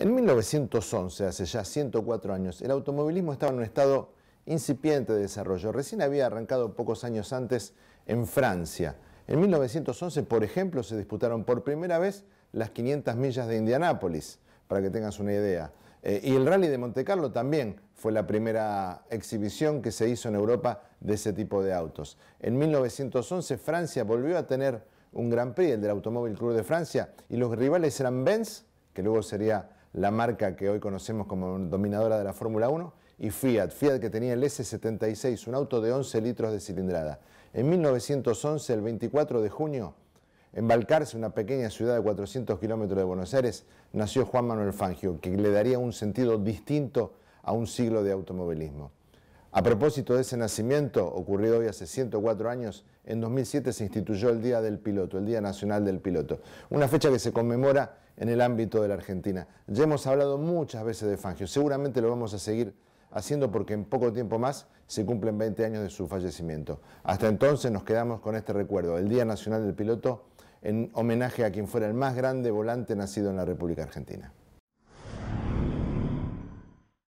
En 1911, hace ya 104 años, el automovilismo estaba en un estado incipiente de desarrollo. Recién había arrancado pocos años antes en Francia. En 1911, por ejemplo, se disputaron por primera vez las 500 millas de Indianápolis, para que tengas una idea. Eh, y el rally de Monte Carlo también fue la primera exhibición que se hizo en Europa de ese tipo de autos. En 1911 Francia volvió a tener un Gran Prix, el del Automóvil Club de Francia, y los rivales eran Benz, que luego sería la marca que hoy conocemos como dominadora de la Fórmula 1, y Fiat, Fiat que tenía el S76, un auto de 11 litros de cilindrada. En 1911, el 24 de junio, en Balcarce, una pequeña ciudad de 400 kilómetros de Buenos Aires, nació Juan Manuel Fangio, que le daría un sentido distinto a un siglo de automovilismo. A propósito de ese nacimiento, ocurrido hoy hace 104 años, en 2007 se instituyó el Día del Piloto, el Día Nacional del Piloto, una fecha que se conmemora en el ámbito de la Argentina. Ya hemos hablado muchas veces de Fangio, seguramente lo vamos a seguir haciendo porque en poco tiempo más se cumplen 20 años de su fallecimiento. Hasta entonces nos quedamos con este recuerdo, el Día Nacional del Piloto, en homenaje a quien fuera el más grande volante nacido en la República Argentina.